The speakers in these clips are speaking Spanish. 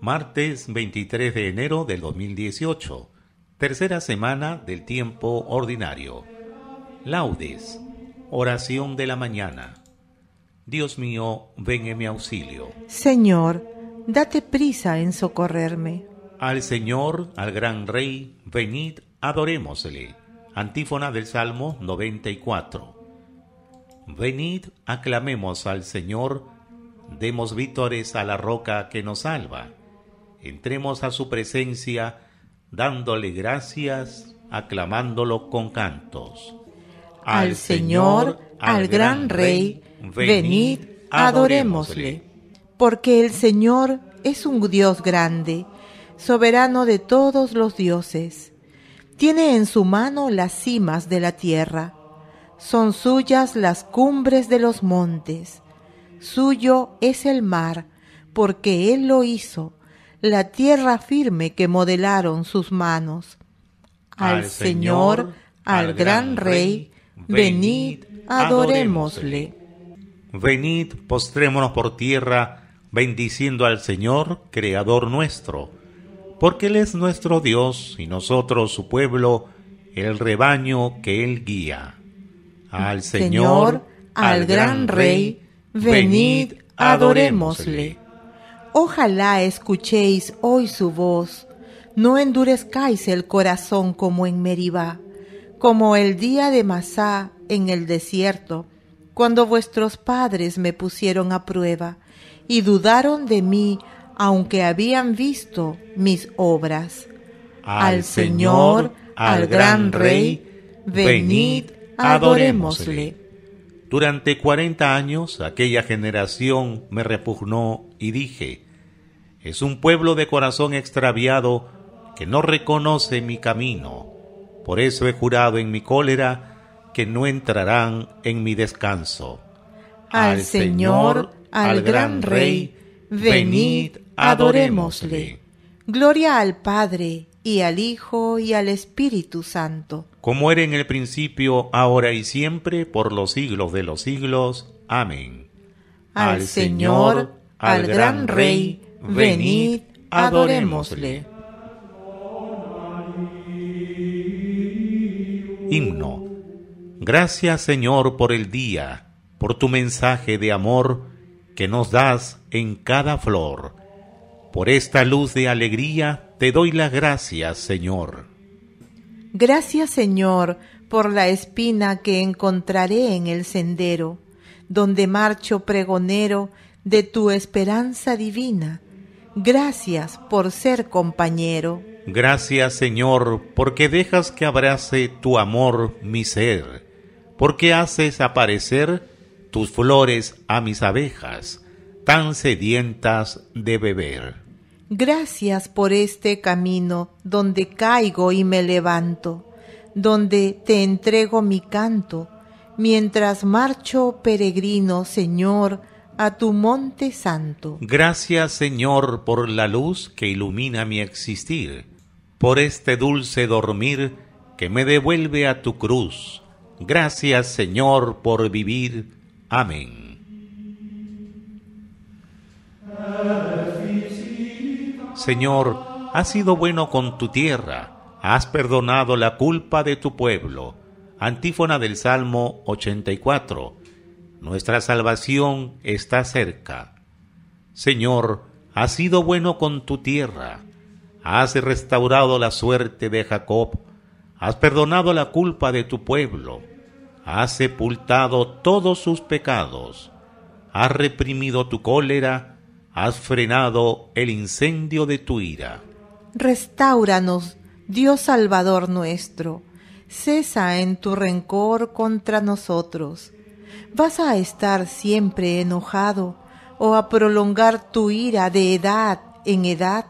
martes 23 de enero del 2018, tercera semana del tiempo ordinario. Laudes, oración de la mañana. Dios mío, ven en mi auxilio. Señor, date prisa en socorrerme. Al Señor, al gran Rey, venid, adorémosle. Antífona del Salmo 94. Venid, aclamemos al Señor, demos vítores a la roca que nos salva entremos a su presencia dándole gracias, aclamándolo con cantos. Al, Señor, al gran Rey, venid, adorémosle, porque el Señor es un Dios grande, soberano de todos los dioses. Tiene en su mano las cimas de la tierra, son suyas las cumbres de los montes, suyo es el mar, porque Él lo hizo la tierra firme que modelaron sus manos. Al Señor, al gran Rey, venid, adorémosle. Venid, postrémonos por tierra, bendiciendo al Señor, Creador nuestro, porque Él es nuestro Dios y nosotros su pueblo, el rebaño que Él guía. Al Señor, al gran Rey, venid, adorémosle. Ojalá escuchéis hoy su voz, no endurezcáis el corazón como en Meribá, como el día de Masá en el desierto, cuando vuestros padres me pusieron a prueba y dudaron de mí, aunque habían visto mis obras. Al, Señor, al gran Rey, venid, adorémosle. Durante cuarenta años aquella generación me repugnó y dije, es un pueblo de corazón extraviado que no reconoce mi camino, por eso he jurado en mi cólera que no entrarán en mi descanso. Al Señor, al gran Rey, venid, adorémosle. Gloria al Padre, y al Hijo, y al Espíritu Santo. Como era en el principio, ahora y siempre, por los siglos de los siglos. Amén. Al, al Señor, al gran Rey, venid, adorémosle. Himno. Gracias Señor por el día, por tu mensaje de amor que nos das en cada flor. Por esta luz de alegría te doy las gracias Señor. Gracias Señor por la espina que encontraré en el sendero, donde marcho pregonero de tu esperanza divina. Gracias por ser compañero. Gracias Señor, porque dejas que abrace tu amor mi ser, porque haces aparecer tus flores a mis abejas, tan sedientas de beber. Gracias por este camino donde caigo y me levanto, donde te entrego mi canto, mientras marcho peregrino, Señor, a tu monte santo. Gracias Señor por la luz que ilumina mi existir, por este dulce dormir que me devuelve a tu cruz. Gracias Señor por vivir. Amén. Señor, has sido bueno con tu tierra, has perdonado la culpa de tu pueblo. Antífona del Salmo 84 nuestra salvación está cerca. Señor, has sido bueno con tu tierra, has restaurado la suerte de Jacob, has perdonado la culpa de tu pueblo, has sepultado todos sus pecados, has reprimido tu cólera, has frenado el incendio de tu ira. Restauranos, Dios Salvador nuestro, cesa en tu rencor contra nosotros ¿Vas a estar siempre enojado o a prolongar tu ira de edad en edad?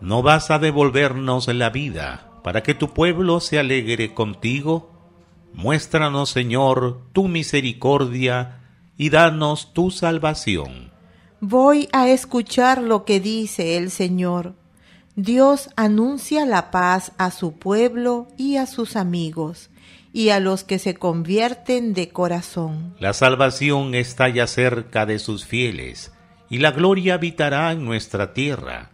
¿No vas a devolvernos la vida para que tu pueblo se alegre contigo? Muéstranos, Señor, tu misericordia y danos tu salvación. Voy a escuchar lo que dice el Señor. Dios anuncia la paz a su pueblo y a sus amigos y a los que se convierten de corazón. La salvación está ya cerca de sus fieles, y la gloria habitará en nuestra tierra.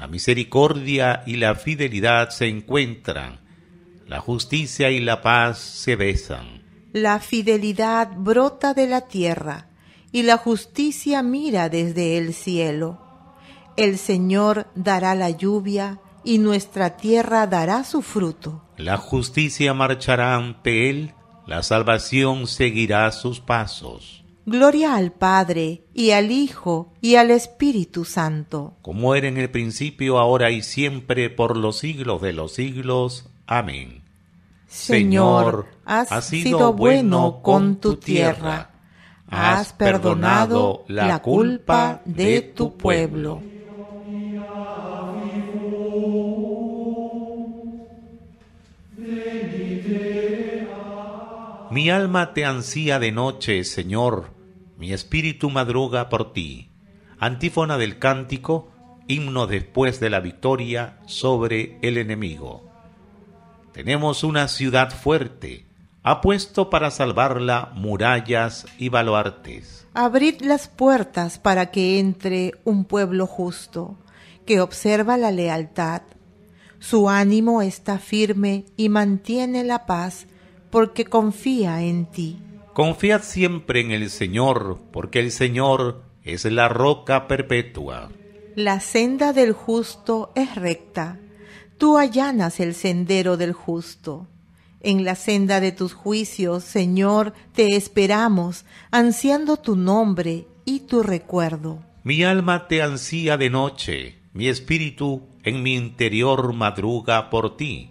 La misericordia y la fidelidad se encuentran, la justicia y la paz se besan. La fidelidad brota de la tierra, y la justicia mira desde el cielo. El Señor dará la lluvia, y nuestra tierra dará su fruto. La justicia marchará ante él, la salvación seguirá sus pasos. Gloria al Padre, y al Hijo, y al Espíritu Santo. Como era en el principio, ahora y siempre, por los siglos de los siglos. Amén. Señor, has, sido bueno con tu tierra. Has perdonado la culpa de tu pueblo. Mi alma te ansía de noche, Señor, mi espíritu madruga por ti. Antífona del cántico, himno después de la victoria sobre el enemigo. Tenemos una ciudad fuerte, ha puesto para salvarla murallas y baluartes. Abrid las puertas para que entre un pueblo justo, que observa la lealtad. Su ánimo está firme y mantiene la paz porque confía en ti. Confía siempre en el Señor, porque el Señor es la roca perpetua. La senda del justo es recta. Tú allanas el sendero del justo. En la senda de tus juicios, Señor, te esperamos, ansiando tu nombre y tu recuerdo. Mi alma te ansía de noche, mi espíritu en mi interior madruga por ti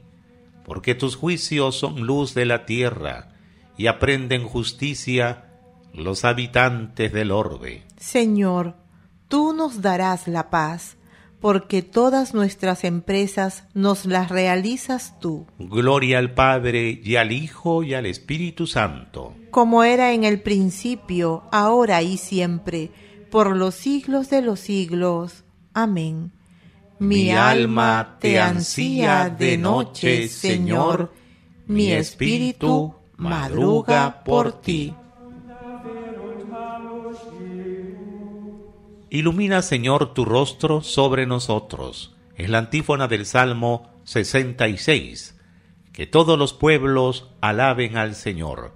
porque tus juicios son luz de la tierra y aprenden justicia los habitantes del orbe. Señor, tú nos darás la paz, porque todas nuestras empresas nos las realizas tú. Gloria al Padre y al Hijo y al Espíritu Santo. Como era en el principio, ahora y siempre, por los siglos de los siglos. Amén. Mi alma te ansía de noche, Señor, mi espíritu madruga por ti. Ilumina, Señor, tu rostro sobre nosotros. Es la antífona del Salmo 66. Que todos los pueblos alaben al Señor.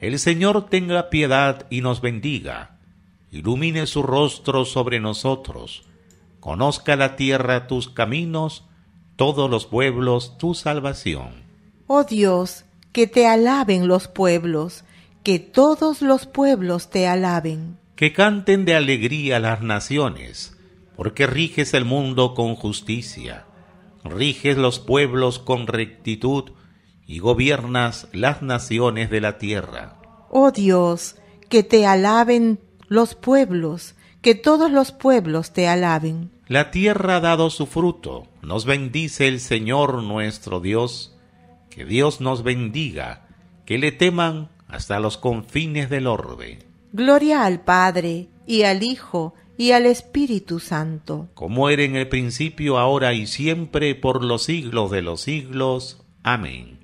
El Señor tenga piedad y nos bendiga. Ilumine su rostro sobre nosotros Conozca la tierra tus caminos, todos los pueblos tu salvación. Oh Dios, que te alaben los pueblos, que todos los pueblos te alaben. Que canten de alegría las naciones, porque riges el mundo con justicia, riges los pueblos con rectitud y gobiernas las naciones de la tierra. Oh Dios, que te alaben los pueblos, que todos los pueblos te alaben. La tierra ha dado su fruto, nos bendice el Señor nuestro Dios, que Dios nos bendiga, que le teman hasta los confines del orbe. Gloria al Padre, y al Hijo, y al Espíritu Santo. Como era en el principio, ahora y siempre, por los siglos de los siglos. Amén.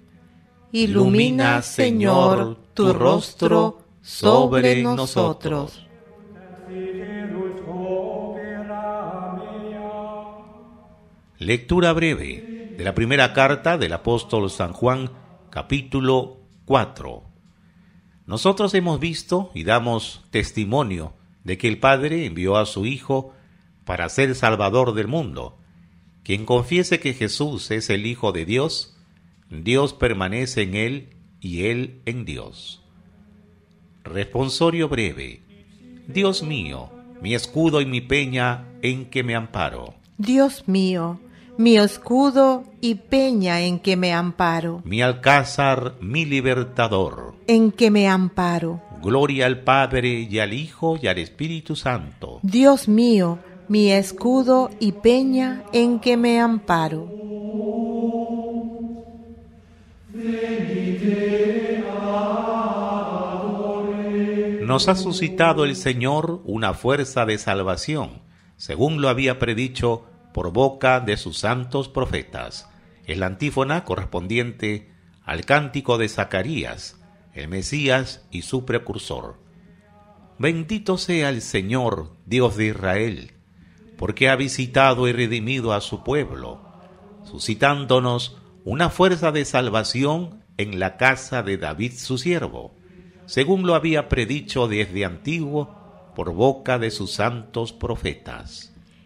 Ilumina, Ilumina Señor, tu rostro sobre nosotros. Lectura breve de la primera carta del apóstol San Juan, capítulo 4. Nosotros hemos visto y damos testimonio de que el Padre envió a su Hijo para ser Salvador del mundo. Quien confiese que Jesús es el Hijo de Dios, Dios permanece en él y él en Dios. Responsorio breve. Dios mío, mi escudo y mi peña en que me amparo. Dios mío, mi escudo y peña en que me amparo. Mi alcázar, mi libertador. En que me amparo. Gloria al Padre y al Hijo y al Espíritu Santo. Dios mío, mi escudo y peña en que me amparo. Nos ha suscitado el Señor una fuerza de salvación, según lo había predicho por boca de sus santos profetas. Es la antífona correspondiente al cántico de Zacarías, el Mesías y su precursor. Bendito sea el Señor, Dios de Israel, porque ha visitado y redimido a su pueblo, suscitándonos una fuerza de salvación en la casa de David su siervo, según lo había predicho desde antiguo por boca de sus santos profetas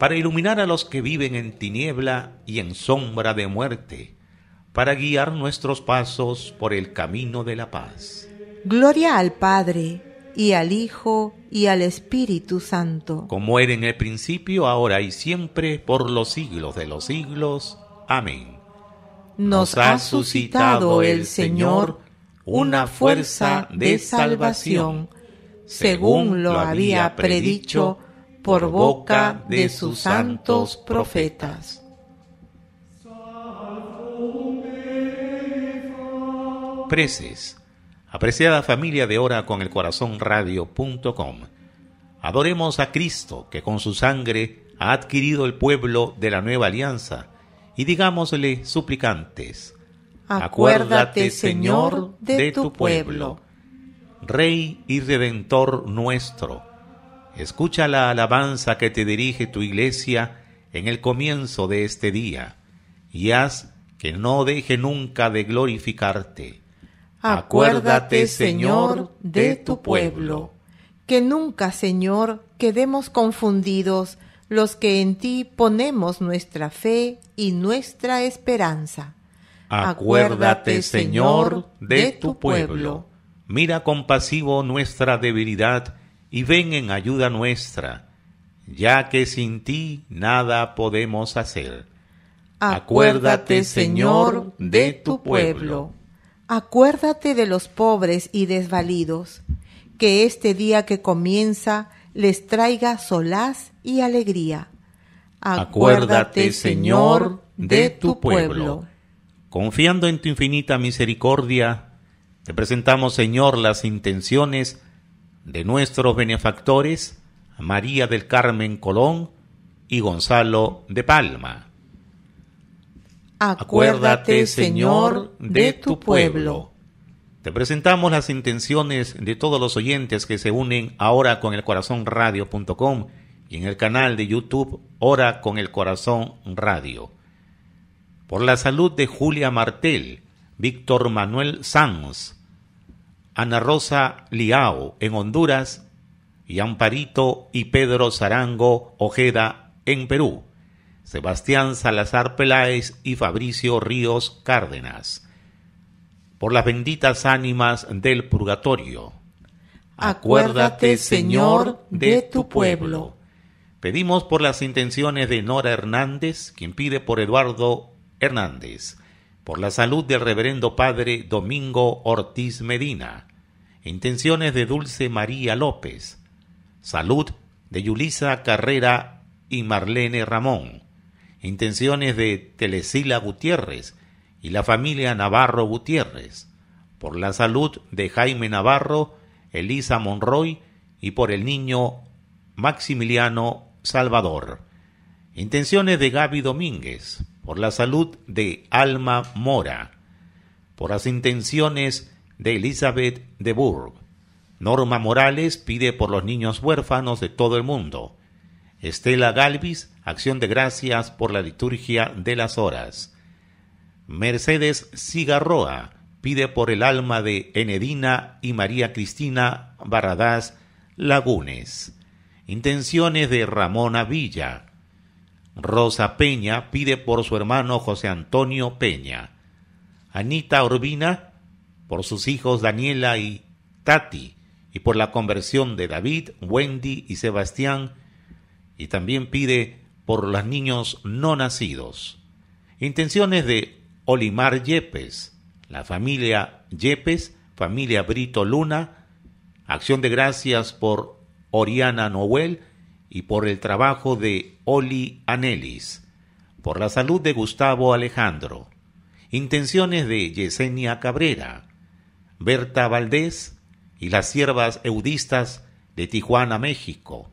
para iluminar a los que viven en tiniebla y en sombra de muerte, para guiar nuestros pasos por el camino de la paz. Gloria al Padre, y al Hijo, y al Espíritu Santo. Como era en el principio, ahora y siempre, por los siglos de los siglos. Amén. Nos, ha suscitado el Señor una fuerza de salvación, según lo había predicho por boca de sus santos profetas. Preces. Apreciada familia de Hora con el Corazón Radio.com. Adoremos a Cristo que con su sangre ha adquirido el pueblo de la nueva alianza y digámosle suplicantes. Acuérdate, Señor, de tu pueblo, Rey y Redentor nuestro Escucha la alabanza que te dirige tu iglesia en el comienzo de este día, y haz que no deje nunca de glorificarte. Acuérdate, Señor, de tu pueblo. Que nunca, Señor, quedemos confundidos los que en ti ponemos nuestra fe y nuestra esperanza. Acuérdate, Señor, de tu pueblo. Mira compasivo nuestra debilidad y ven en ayuda nuestra, ya que sin ti nada podemos hacer. Acuérdate, Señor, de tu pueblo. Acuérdate de los pobres y desvalidos, que este día que comienza les traiga solaz y alegría. Acuérdate, Señor, de tu pueblo. Confiando en tu infinita misericordia, te presentamos, Señor, las intenciones de nuestros benefactores María del Carmen Colón y Gonzalo de Palma. Acuérdate, Señor, de tu pueblo. Te presentamos las intenciones de todos los oyentes que se unen ahora con el corazón radio.com y en el canal de YouTube Hora con el Corazón Radio. Por la salud de Julia Martel, Víctor Manuel Sanz, Ana Rosa Liao en Honduras y Amparito y Pedro Zarango Ojeda en Perú, Sebastián Salazar Peláez y Fabricio Ríos Cárdenas. Por las benditas ánimas del purgatorio. Acuérdate, Señor, de tu pueblo. Pedimos por las intenciones de Nora Hernández, quien pide por Eduardo Hernández por la salud del reverendo padre Domingo Ortiz Medina, intenciones de Dulce María López, salud de Yulisa Carrera y Marlene Ramón, intenciones de Telesila Gutiérrez y la familia Navarro Gutiérrez, por la salud de Jaime Navarro, Elisa Monroy y por el niño Maximiliano Salvador. Intenciones de Gaby Domínguez, por la salud de Alma Mora, por las intenciones de Elizabeth de Burg. Norma Morales pide por los niños huérfanos de todo el mundo. Estela Galvis, acción de gracias por la liturgia de las horas. Mercedes Cigarroa pide por el alma de Enedina y María Cristina Barradas Lagunes. Intenciones de Ramona Villa. Rosa Peña pide por su hermano José Antonio Peña. Anita Urbina por sus hijos Daniela y Tati y por la conversión de David, Wendy y Sebastián. Y también pide por los niños no nacidos. Intenciones de Olimar Yepes, la familia Yepes, familia Brito Luna, acción de gracias por Oriana Noel, y por el trabajo de Oli Anelis, por la salud de Gustavo Alejandro, intenciones de Yesenia Cabrera, Berta Valdés y las siervas eudistas de Tijuana, México,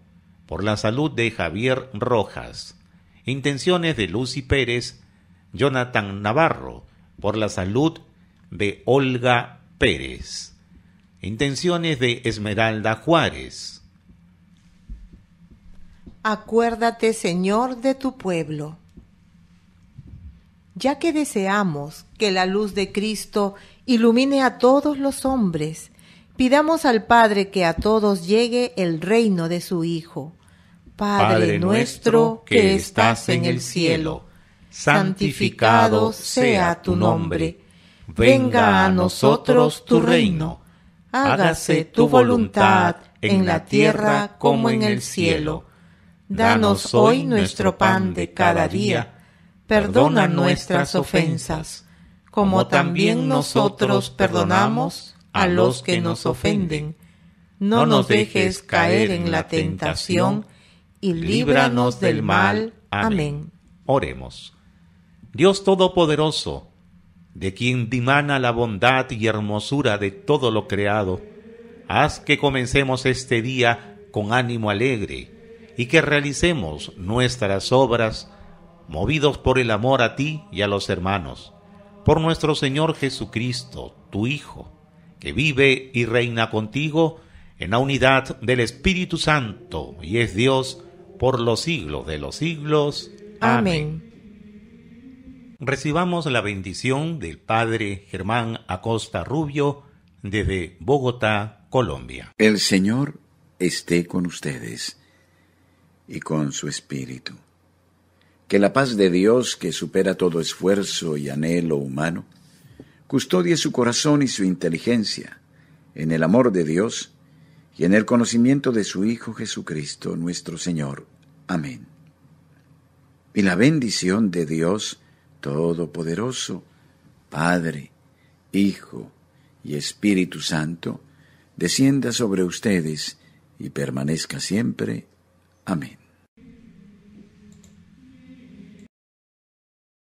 por la salud de Javier Rojas, intenciones de Lucy Pérez, Jonathan Navarro, por la salud de Olga Pérez. Intenciones de Esmeralda Juárez. Acuérdate, Señor, de tu pueblo. Ya que deseamos que la luz de Cristo ilumine a todos los hombres, pidamos al Padre que a todos llegue el reino de su Hijo. Padre, nuestro que estás en el cielo, santificado sea tu nombre. Venga a nosotros tu reino. Hágase tu voluntad en la tierra como en el cielo. Danos hoy nuestro pan de cada día. Perdona nuestras ofensas, como también nosotros perdonamos a los que nos ofenden. No nos dejes caer en la tentación y líbranos del mal. Amén. Oremos. Dios Todopoderoso, de quien dimana la bondad y hermosura de todo lo creado, haz que comencemos este día con ánimo alegre y que realicemos nuestras obras movidos por el amor a ti y a los hermanos, por nuestro Señor Jesucristo, tu Hijo, que vive y reina contigo en la unidad del Espíritu Santo y es Dios por los siglos de los siglos. Amén. Recibamos la bendición del Padre Germán Acosta Rubio desde Bogotá, Colombia. El Señor esté con ustedes y con su espíritu. Que la paz de Dios, que supera todo esfuerzo y anhelo humano, custodie su corazón y su inteligencia en el amor de Dios y en el conocimiento de su Hijo Jesucristo nuestro Señor. Amén. Y la bendición de Dios Todopoderoso, Padre, Hijo y Espíritu Santo, descienda sobre ustedes y permanezca siempre. Amén.